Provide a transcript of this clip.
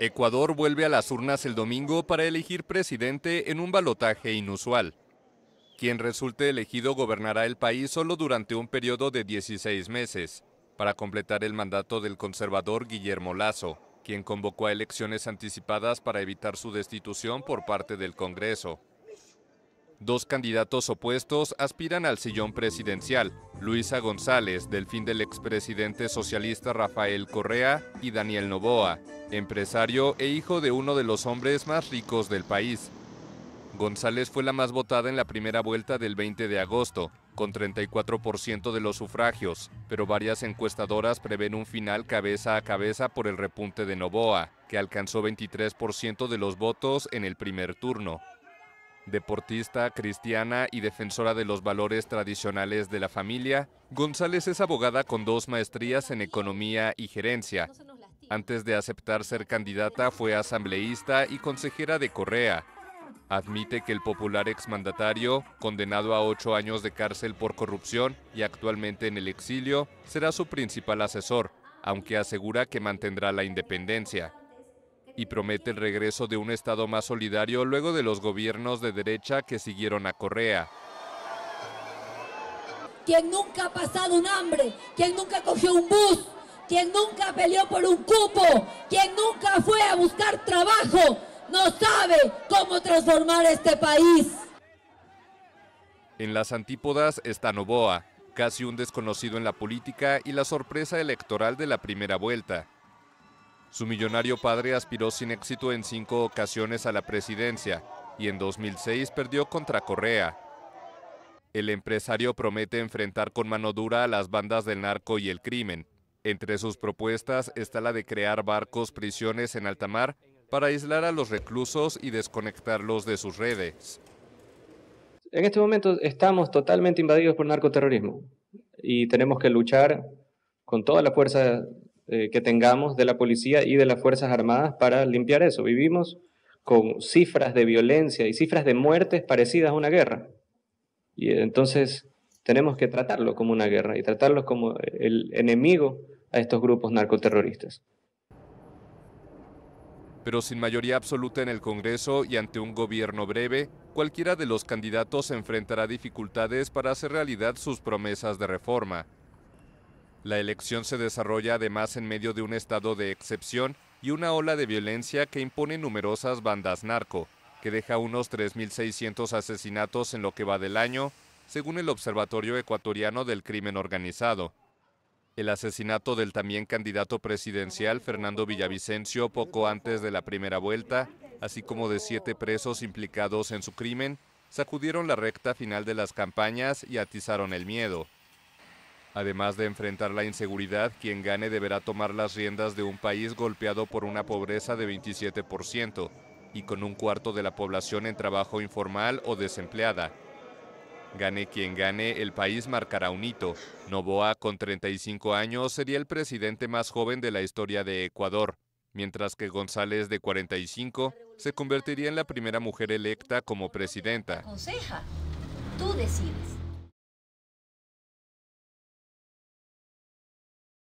Ecuador vuelve a las urnas el domingo para elegir presidente en un balotaje inusual. Quien resulte elegido gobernará el país solo durante un periodo de 16 meses, para completar el mandato del conservador Guillermo Lazo, quien convocó a elecciones anticipadas para evitar su destitución por parte del Congreso. Dos candidatos opuestos aspiran al sillón presidencial, Luisa González, del fin del expresidente socialista Rafael Correa, y Daniel Novoa, empresario e hijo de uno de los hombres más ricos del país. González fue la más votada en la primera vuelta del 20 de agosto, con 34% de los sufragios, pero varias encuestadoras prevén un final cabeza a cabeza por el repunte de Novoa, que alcanzó 23% de los votos en el primer turno. Deportista, cristiana y defensora de los valores tradicionales de la familia, González es abogada con dos maestrías en economía y gerencia. Antes de aceptar ser candidata fue asambleísta y consejera de Correa. Admite que el popular exmandatario, condenado a ocho años de cárcel por corrupción y actualmente en el exilio, será su principal asesor, aunque asegura que mantendrá la independencia y promete el regreso de un Estado más solidario luego de los gobiernos de derecha que siguieron a Correa. Quien nunca ha pasado un hambre, quien nunca cogió un bus, quien nunca peleó por un cupo, quien nunca fue a buscar trabajo, no sabe cómo transformar este país. En las antípodas está Novoa, casi un desconocido en la política y la sorpresa electoral de la primera vuelta. Su millonario padre aspiró sin éxito en cinco ocasiones a la presidencia y en 2006 perdió contra Correa. El empresario promete enfrentar con mano dura a las bandas del narco y el crimen. Entre sus propuestas está la de crear barcos prisiones en alta mar para aislar a los reclusos y desconectarlos de sus redes. En este momento estamos totalmente invadidos por narcoterrorismo y tenemos que luchar con toda la fuerza eh, que tengamos de la policía y de las Fuerzas Armadas para limpiar eso. Vivimos con cifras de violencia y cifras de muertes parecidas a una guerra. Y entonces tenemos que tratarlo como una guerra y tratarlos como el enemigo a estos grupos narcoterroristas. Pero sin mayoría absoluta en el Congreso y ante un gobierno breve, cualquiera de los candidatos enfrentará dificultades para hacer realidad sus promesas de reforma. La elección se desarrolla además en medio de un estado de excepción y una ola de violencia que impone numerosas bandas narco, que deja unos 3.600 asesinatos en lo que va del año, según el Observatorio Ecuatoriano del Crimen Organizado. El asesinato del también candidato presidencial Fernando Villavicencio poco antes de la primera vuelta, así como de siete presos implicados en su crimen, sacudieron la recta final de las campañas y atizaron el miedo. Además de enfrentar la inseguridad, quien gane deberá tomar las riendas de un país golpeado por una pobreza de 27% y con un cuarto de la población en trabajo informal o desempleada. Gane quien gane, el país marcará un hito. Novoa, con 35 años, sería el presidente más joven de la historia de Ecuador, mientras que González, de 45, se convertiría en la primera mujer electa como presidenta. tú decides.